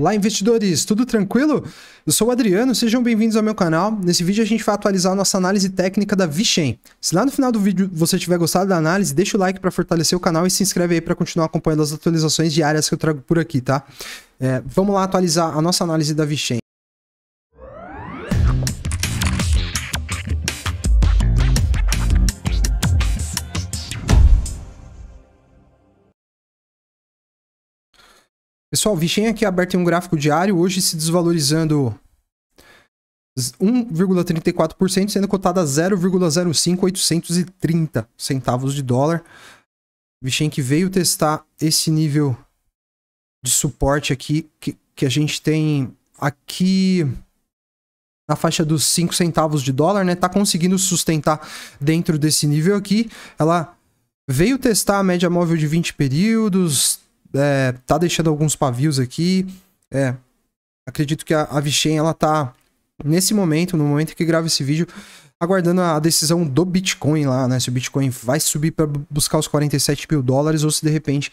Olá, investidores! Tudo tranquilo? Eu sou o Adriano, sejam bem-vindos ao meu canal. Nesse vídeo a gente vai atualizar a nossa análise técnica da Vichem. Se lá no final do vídeo você tiver gostado da análise, deixa o like para fortalecer o canal e se inscreve aí para continuar acompanhando as atualizações diárias que eu trago por aqui, tá? É, vamos lá atualizar a nossa análise da Vichem. Pessoal, Vichem aqui aberto em um gráfico diário, hoje se desvalorizando 1,34%, sendo cotada a 0,05830 centavos de dólar. Vichem que veio testar esse nível de suporte aqui, que, que a gente tem aqui na faixa dos 5 centavos de dólar, né? Tá conseguindo sustentar dentro desse nível aqui. Ela veio testar a média móvel de 20 períodos, é, tá deixando alguns pavios aqui. É, acredito que a, a Vichem, ela tá nesse momento, no momento que grava esse vídeo, aguardando a decisão do Bitcoin lá, né? Se o Bitcoin vai subir para buscar os 47 mil dólares ou se de repente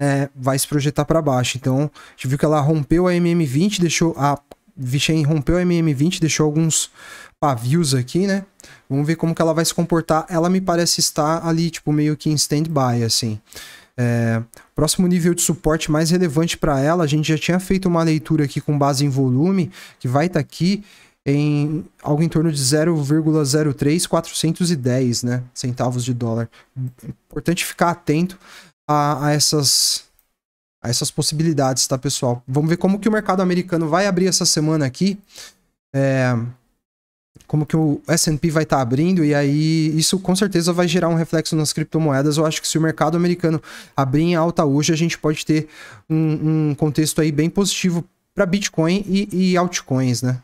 é, vai se projetar para baixo. Então, a gente viu que ela rompeu a MM20, deixou a Vichem rompeu a MM20, deixou alguns pavios aqui, né? Vamos ver como que ela vai se comportar. Ela me parece estar ali, tipo, meio que em stand-by, assim. É, próximo nível de suporte mais relevante para ela, a gente já tinha feito uma leitura aqui com base em volume, que vai estar tá aqui em algo em torno de 0,03410 né, centavos de dólar. Importante ficar atento a, a essas a essas possibilidades, tá, pessoal? Vamos ver como que o mercado americano vai abrir essa semana aqui. É, como que o S&P vai estar tá abrindo e aí isso com certeza vai gerar um reflexo nas criptomoedas. Eu acho que se o mercado americano abrir em alta hoje, a gente pode ter um, um contexto aí bem positivo para Bitcoin e, e altcoins, né?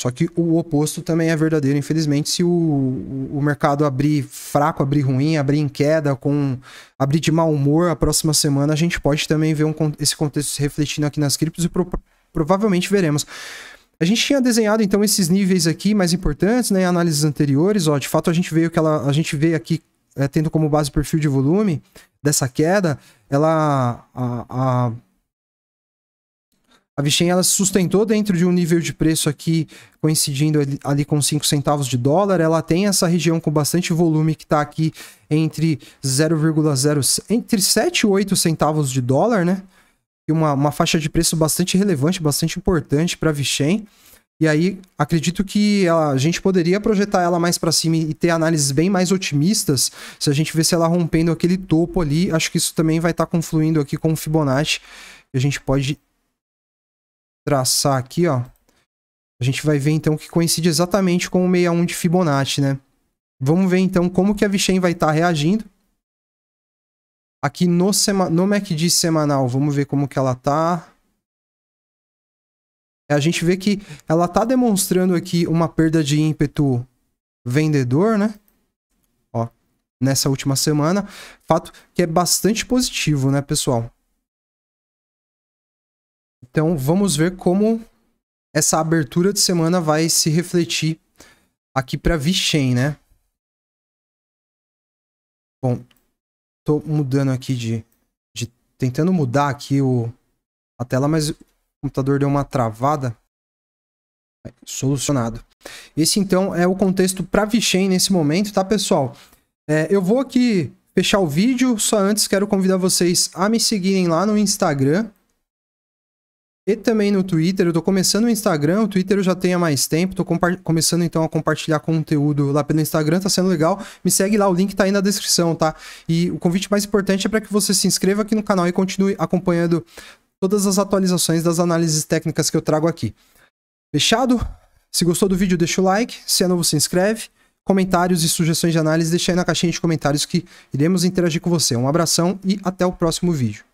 Só que o oposto também é verdadeiro, infelizmente. Se o, o mercado abrir fraco, abrir ruim, abrir em queda, com abrir de mau humor a próxima semana, a gente pode também ver um, esse contexto se refletindo aqui nas criptos e pro, provavelmente veremos. A gente tinha desenhado então esses níveis aqui mais importantes, né, análises anteriores, ó, de fato a gente veio que ela, a gente veio aqui é, tendo como base o perfil de volume dessa queda, ela a, a, a Vichem ela se sustentou dentro de um nível de preço aqui coincidindo ali, ali com 5 centavos de dólar, ela tem essa região com bastante volume que está aqui entre 0,0 entre 7 e 8 centavos de dólar, né? uma, uma faixa de preço bastante relevante, bastante importante para a Vichem. E aí, acredito que a gente poderia projetar ela mais para cima e ter análises bem mais otimistas, se a gente ver se ela rompendo aquele topo ali. Acho que isso também vai estar tá confluindo aqui com o Fibonacci. a gente pode traçar aqui, ó. A gente vai ver então que coincide exatamente com o 61 de Fibonacci, né? Vamos ver então como que a Vichem vai estar tá reagindo. Aqui no, sema... no MACD semanal, vamos ver como que ela tá. É, a gente vê que ela tá demonstrando aqui uma perda de ímpeto vendedor, né? Ó, nessa última semana. Fato que é bastante positivo, né, pessoal? Então, vamos ver como essa abertura de semana vai se refletir aqui para Vichen, né? Bom, tô mudando aqui de, de tentando mudar aqui o a tela, mas o computador deu uma travada. Solucionado. Esse então é o contexto para VeChain nesse momento, tá, pessoal? É, eu vou aqui fechar o vídeo, só antes quero convidar vocês a me seguirem lá no Instagram, e também no Twitter, eu tô começando o Instagram, o Twitter eu já tenho há mais tempo, tô começando então a compartilhar conteúdo lá pelo Instagram, tá sendo legal. Me segue lá, o link tá aí na descrição, tá? E o convite mais importante é para que você se inscreva aqui no canal e continue acompanhando todas as atualizações das análises técnicas que eu trago aqui. Fechado? Se gostou do vídeo, deixa o like, se é novo, se inscreve. Comentários e sugestões de análise, deixa aí na caixinha de comentários que iremos interagir com você. Um abração e até o próximo vídeo.